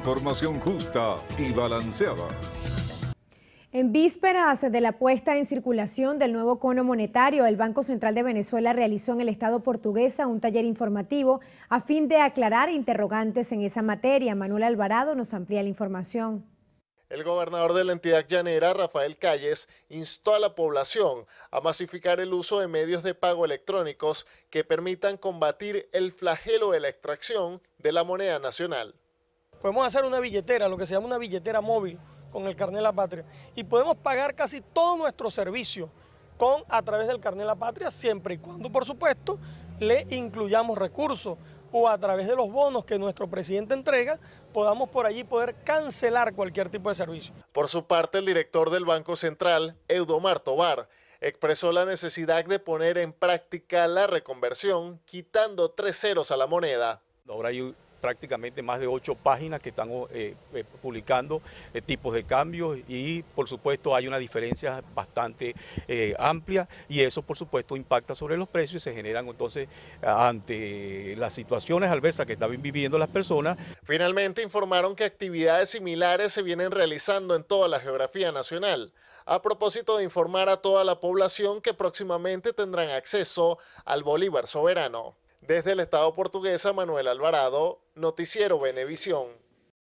Información justa y balanceada. En vísperas de la puesta en circulación del nuevo cono monetario, el Banco Central de Venezuela realizó en el Estado portuguesa un taller informativo a fin de aclarar interrogantes en esa materia. Manuel Alvarado nos amplía la información. El gobernador de la entidad llanera, Rafael Calles, instó a la población a masificar el uso de medios de pago electrónicos que permitan combatir el flagelo de la extracción de la moneda nacional. Podemos hacer una billetera, lo que se llama una billetera móvil con el carnet la patria y podemos pagar casi todo nuestro servicio con a través del carnet la patria siempre y cuando por supuesto le incluyamos recursos o a través de los bonos que nuestro presidente entrega, podamos por allí poder cancelar cualquier tipo de servicio. Por su parte, el director del Banco Central, Eudomar Tobar, expresó la necesidad de poner en práctica la reconversión, quitando tres ceros a la moneda prácticamente más de ocho páginas que están eh, eh, publicando eh, tipos de cambios y por supuesto hay una diferencia bastante amplia y eso por supuesto impacta sobre los precios y se generan entonces ante las situaciones adversas que están viviendo las personas. Finalmente informaron que actividades similares se vienen realizando en toda la geografía nacional a propósito de informar a toda la población que próximamente tendrán acceso al Bolívar Soberano. Desde el Estado portuguesa, Manuel Alvarado, Noticiero Venevisión.